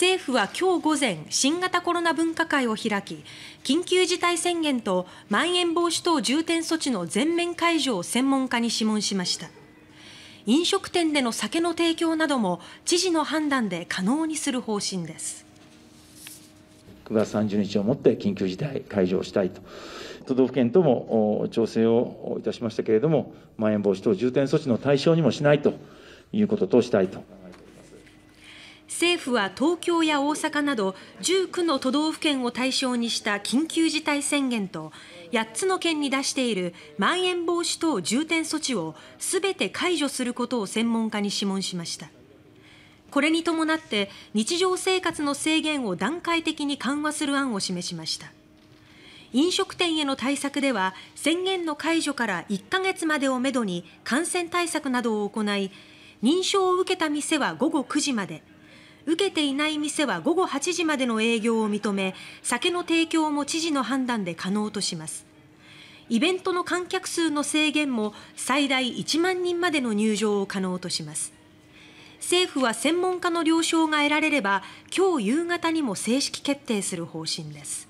政府は今日午前新型コロナ分科会を開き緊急事態宣言とまん延防止等重点措置の全面解除を専門家に諮問しました飲食店での酒の提供なども知事の判断で可能にする方針です9月30日をもって緊急事態解除をしたいと都道府県とも調整をいたしましたけれどもまん延防止等重点措置の対象にもしないということとしたいと。政府は東京や大阪など19の都道府県を対象にした緊急事態宣言と8つの県に出しているまん延防止等重点措置を全て解除することを専門家に諮問しました。これに伴って日常生活の制限を段階的に緩和する案を示しました。飲食店への対策では宣言の解除から1ヶ月までをめどに感染対策などを行い認証を受けた店は午後9時まで受けていない店は午後8時までの営業を認め酒の提供も知事の判断で可能としますイベントの観客数の制限も最大1万人までの入場を可能とします政府は専門家の了承が得られれば今日夕方にも正式決定する方針です